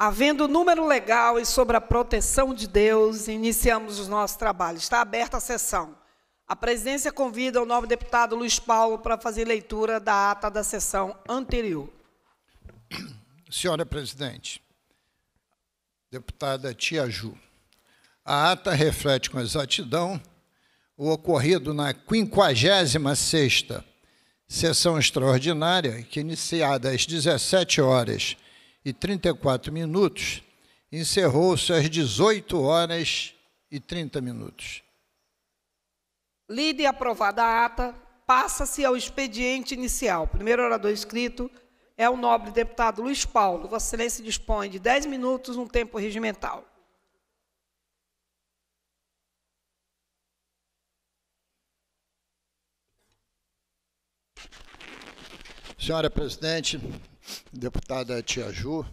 Havendo número legal e sobre a proteção de Deus, iniciamos os nossos trabalhos. Está aberta a sessão. A presidência convida o novo deputado Luiz Paulo para fazer leitura da ata da sessão anterior. Senhora presidente, deputada Tia Ju, a ata reflete com exatidão o ocorrido na 56ª sessão extraordinária, que iniciada às 17 horas e 34 minutos, encerrou-se às 18 horas e 30 minutos. Lida e aprovada a ata, passa-se ao expediente inicial. primeiro orador escrito é o nobre deputado Luiz Paulo. Vossa Excelência dispõe de 10 minutos no tempo regimental. Senhora Presidente, deputada Tia Ju,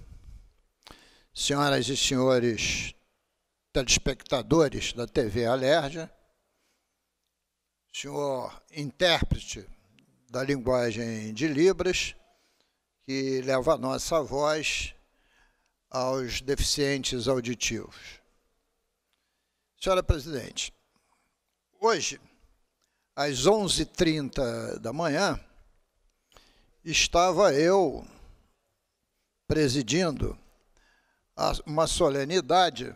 senhoras e senhores telespectadores da TV Alérgia, senhor intérprete da linguagem de Libras, que leva a nossa voz aos deficientes auditivos. Senhora Presidente, hoje, às 11h30 da manhã, estava eu presidindo uma solenidade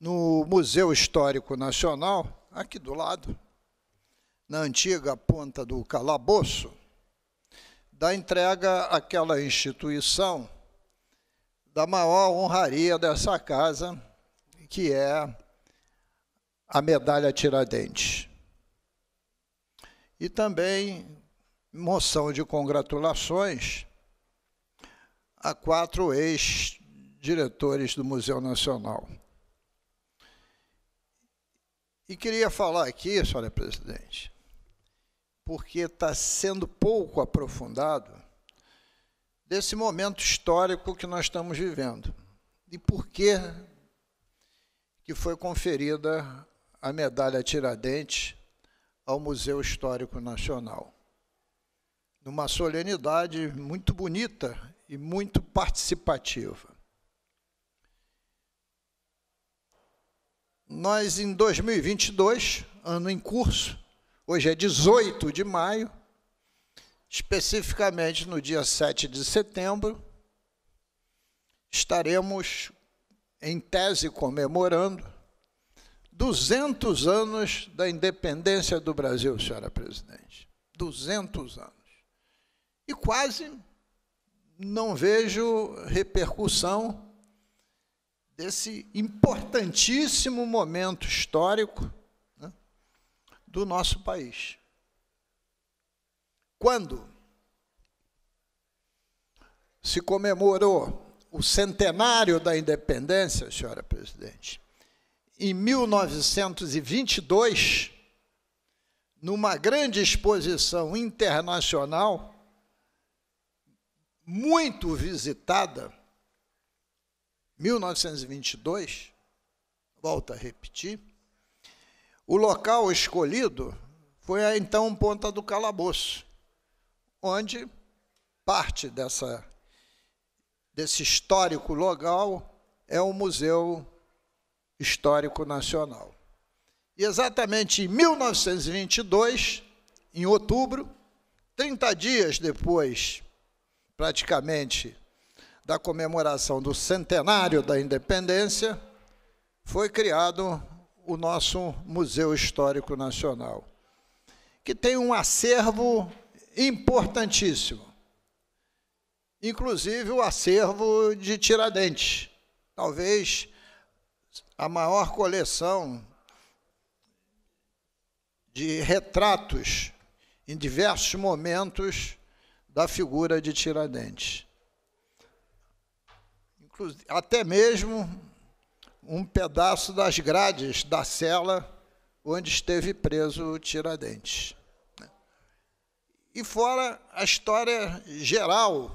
no Museu Histórico Nacional, aqui do lado, na antiga ponta do calabouço, da entrega àquela instituição da maior honraria dessa casa, que é a medalha Tiradentes. E também moção de congratulações a quatro ex-diretores do Museu Nacional. E queria falar aqui, senhora presidente, porque está sendo pouco aprofundado desse momento histórico que nós estamos vivendo. E por que, que foi conferida a medalha Tiradentes ao Museu Histórico Nacional. Numa solenidade muito bonita e muito participativa. Nós, em 2022, ano em curso, hoje é 18 de maio, especificamente no dia 7 de setembro, estaremos, em tese, comemorando 200 anos da independência do Brasil, senhora presidente. 200 anos. E quase não vejo repercussão desse importantíssimo momento histórico né, do nosso país. Quando se comemorou o centenário da independência, senhora presidente, em 1922, numa grande exposição internacional, muito visitada, 1922, volta a repetir, o local escolhido foi a então Ponta do Calabouço, onde parte dessa, desse histórico local é o Museu Histórico Nacional. E exatamente em 1922, em outubro, 30 dias depois praticamente da comemoração do centenário da independência, foi criado o nosso Museu Histórico Nacional, que tem um acervo importantíssimo, inclusive o acervo de Tiradentes, talvez a maior coleção de retratos em diversos momentos da figura de Tiradentes. Até mesmo um pedaço das grades da cela onde esteve preso Tiradentes. Né? E fora a história geral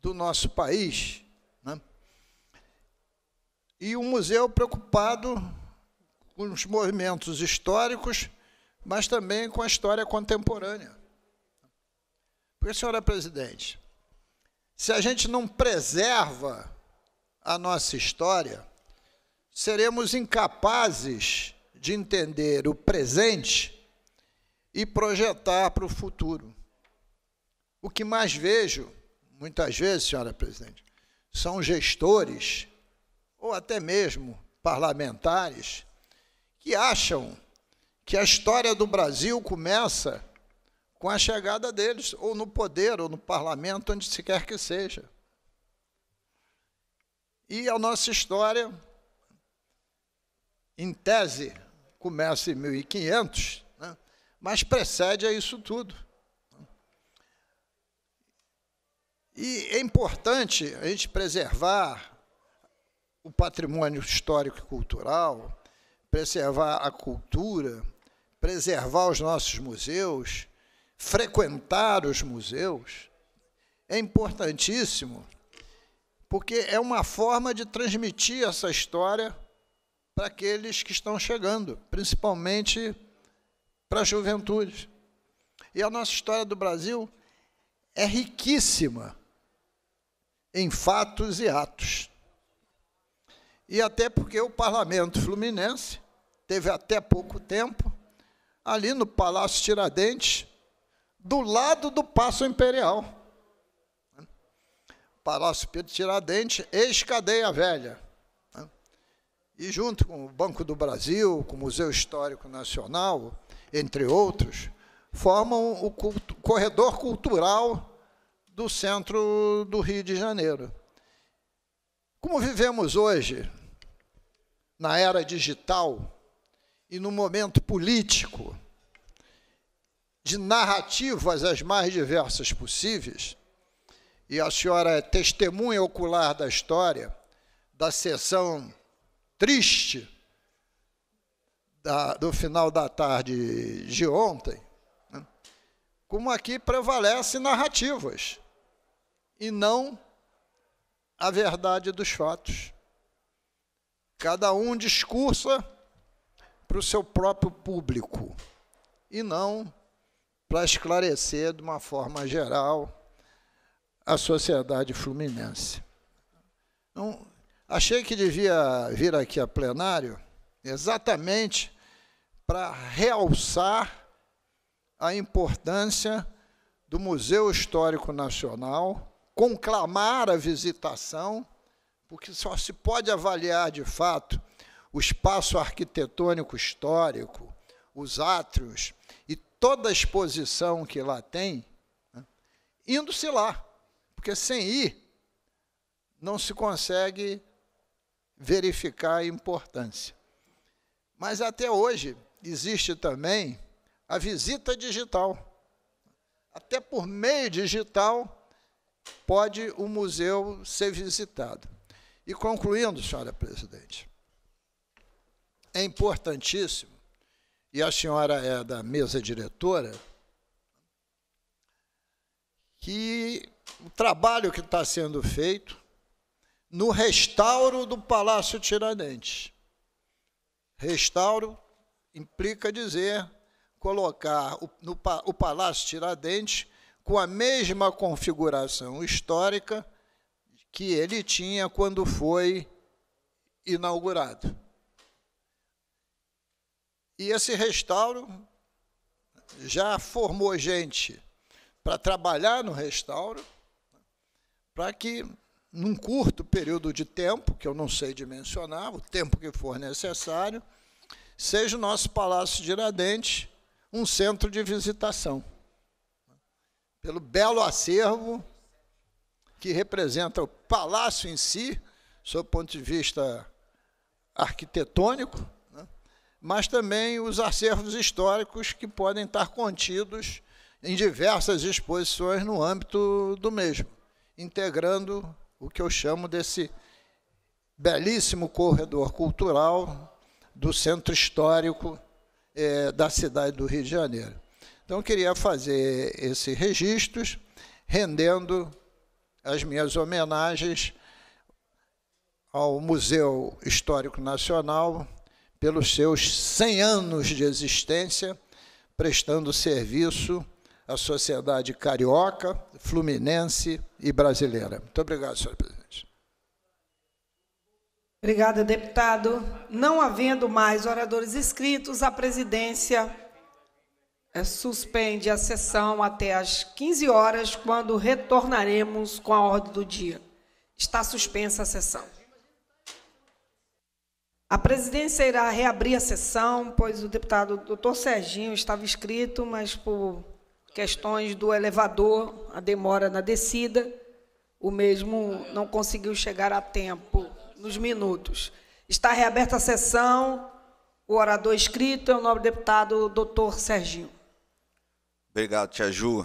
do nosso país. Né? E um museu preocupado com os movimentos históricos, mas também com a história contemporânea. Porque, senhora presidente, se a gente não preserva a nossa história, seremos incapazes de entender o presente e projetar para o futuro. O que mais vejo, muitas vezes, senhora presidente, são gestores ou até mesmo parlamentares que acham que a história do Brasil começa com a chegada deles, ou no poder, ou no parlamento, onde se quer que seja. E a nossa história, em tese, começa em 1500, né? mas precede a isso tudo. E é importante a gente preservar o patrimônio histórico e cultural, preservar a cultura, preservar os nossos museus, frequentar os museus é importantíssimo, porque é uma forma de transmitir essa história para aqueles que estão chegando, principalmente para a juventude. E a nossa história do Brasil é riquíssima em fatos e atos. E até porque o parlamento fluminense teve até pouco tempo, ali no Palácio Tiradentes, do lado do Paço Imperial. Palácio Pedro Tiradentes, ex-cadeia velha. E junto com o Banco do Brasil, com o Museu Histórico Nacional, entre outros, formam o culto, corredor cultural do centro do Rio de Janeiro. Como vivemos hoje, na era digital e no momento político de narrativas as mais diversas possíveis, e a senhora é testemunha ocular da história, da sessão triste da, do final da tarde de ontem, né? como aqui prevalecem narrativas e não a verdade dos fatos. Cada um discursa para o seu próprio público e não para esclarecer de uma forma geral a sociedade fluminense. Então, achei que devia vir aqui a plenário exatamente para realçar a importância do Museu Histórico Nacional, conclamar a visitação, porque só se pode avaliar de fato o espaço arquitetônico histórico, os átrios, toda a exposição que lá tem, né, indo-se lá. Porque sem ir, não se consegue verificar a importância. Mas até hoje existe também a visita digital. Até por meio digital pode o museu ser visitado. E concluindo, senhora presidente, é importantíssimo e a senhora é da mesa diretora, que o trabalho que está sendo feito no restauro do Palácio Tiradentes. Restauro implica dizer colocar o, no, o Palácio Tiradentes com a mesma configuração histórica que ele tinha quando foi inaugurado. E esse restauro já formou gente para trabalhar no restauro, para que, num curto período de tempo, que eu não sei dimensionar, o tempo que for necessário, seja o nosso Palácio de Iradentes um centro de visitação. Pelo belo acervo que representa o palácio em si, sob o ponto de vista arquitetônico, mas também os acervos históricos que podem estar contidos em diversas exposições no âmbito do mesmo, integrando o que eu chamo desse belíssimo corredor cultural do centro histórico é, da cidade do Rio de Janeiro. Então, queria fazer esses registros, rendendo as minhas homenagens ao Museu Histórico Nacional, pelos seus 100 anos de existência, prestando serviço à sociedade carioca, fluminense e brasileira. Muito obrigado, senhor presidente. Obrigada, deputado. Não havendo mais oradores inscritos, a presidência eh, suspende a sessão até às 15 horas, quando retornaremos com a ordem do dia. Está suspensa a sessão. A presidência irá reabrir a sessão, pois o deputado doutor Serginho estava inscrito, mas por questões do elevador, a demora na descida, o mesmo não conseguiu chegar a tempo nos minutos. Está reaberta a sessão. O orador escrito é o nobre deputado doutor Serginho. Obrigado, Tia Ju.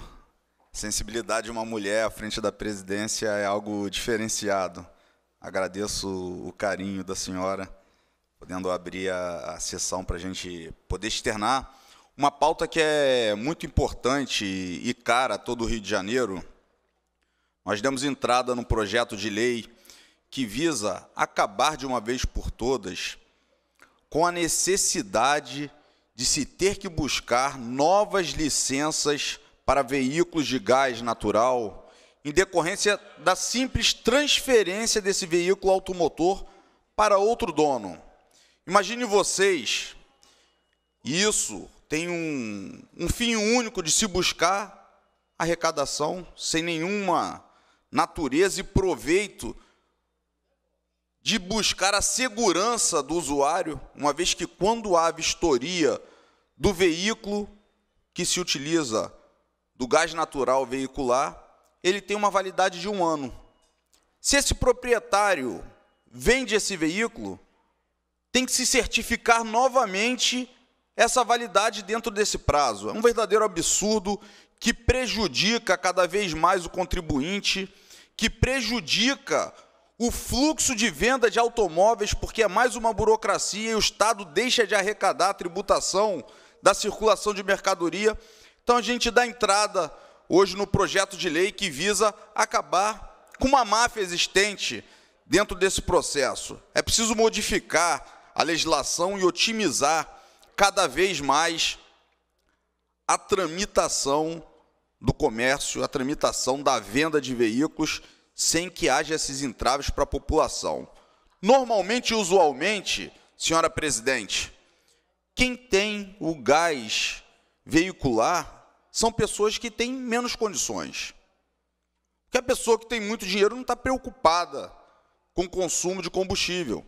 Sensibilidade de uma mulher à frente da presidência é algo diferenciado. Agradeço o carinho da senhora podendo abrir a, a sessão para a gente poder externar uma pauta que é muito importante e cara a todo o Rio de Janeiro. Nós demos entrada num projeto de lei que visa acabar de uma vez por todas com a necessidade de se ter que buscar novas licenças para veículos de gás natural em decorrência da simples transferência desse veículo automotor para outro dono. Imagine vocês, isso tem um, um fim único de se buscar arrecadação sem nenhuma natureza e proveito de buscar a segurança do usuário, uma vez que quando há vistoria do veículo que se utiliza do gás natural veicular, ele tem uma validade de um ano. Se esse proprietário vende esse veículo, tem que se certificar novamente essa validade dentro desse prazo. É um verdadeiro absurdo que prejudica cada vez mais o contribuinte, que prejudica o fluxo de venda de automóveis, porque é mais uma burocracia e o Estado deixa de arrecadar a tributação da circulação de mercadoria. Então a gente dá entrada hoje no projeto de lei que visa acabar com uma máfia existente dentro desse processo. É preciso modificar a legislação e otimizar cada vez mais a tramitação do comércio, a tramitação da venda de veículos, sem que haja esses entraves para a população. Normalmente, usualmente, senhora presidente, quem tem o gás veicular são pessoas que têm menos condições. Porque a pessoa que tem muito dinheiro não está preocupada com o consumo de combustível.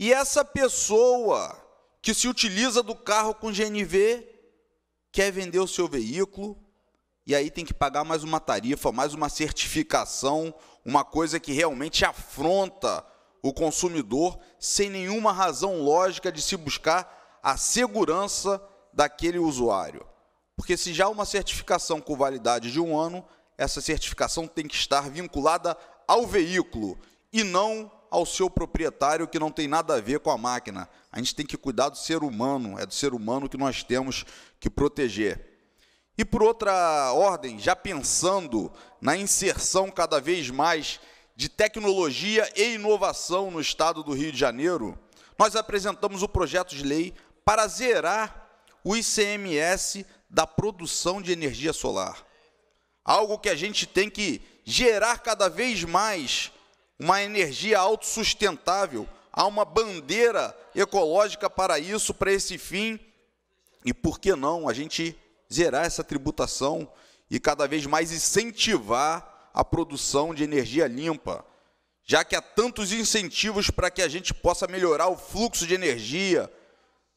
E essa pessoa que se utiliza do carro com GNV quer vender o seu veículo e aí tem que pagar mais uma tarifa, mais uma certificação, uma coisa que realmente afronta o consumidor sem nenhuma razão lógica de se buscar a segurança daquele usuário. Porque se já uma certificação com validade de um ano, essa certificação tem que estar vinculada ao veículo e não ao seu proprietário que não tem nada a ver com a máquina. A gente tem que cuidar do ser humano, é do ser humano que nós temos que proteger. E por outra ordem, já pensando na inserção cada vez mais de tecnologia e inovação no estado do Rio de Janeiro, nós apresentamos o projeto de lei para zerar o ICMS da produção de energia solar. Algo que a gente tem que gerar cada vez mais uma energia autossustentável, há uma bandeira ecológica para isso, para esse fim. E por que não a gente zerar essa tributação e cada vez mais incentivar a produção de energia limpa? Já que há tantos incentivos para que a gente possa melhorar o fluxo de energia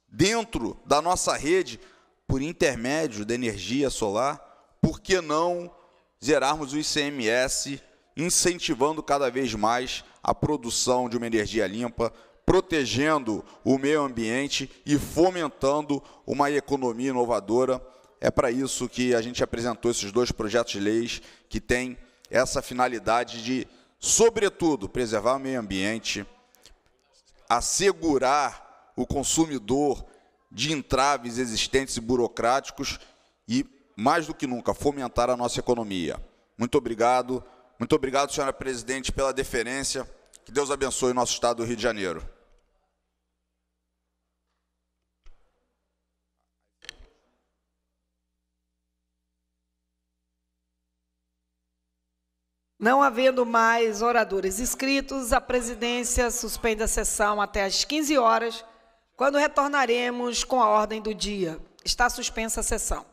dentro da nossa rede por intermédio da energia solar, por que não zerarmos o ICMS incentivando cada vez mais a produção de uma energia limpa, protegendo o meio ambiente e fomentando uma economia inovadora. É para isso que a gente apresentou esses dois projetos de leis que têm essa finalidade de, sobretudo, preservar o meio ambiente, assegurar o consumidor de entraves existentes e burocráticos e, mais do que nunca, fomentar a nossa economia. Muito obrigado. Muito obrigado, senhora presidente, pela deferência. Que Deus abençoe o nosso estado do Rio de Janeiro. Não havendo mais oradores inscritos, a presidência suspende a sessão até às 15 horas, quando retornaremos com a ordem do dia. Está suspensa a sessão.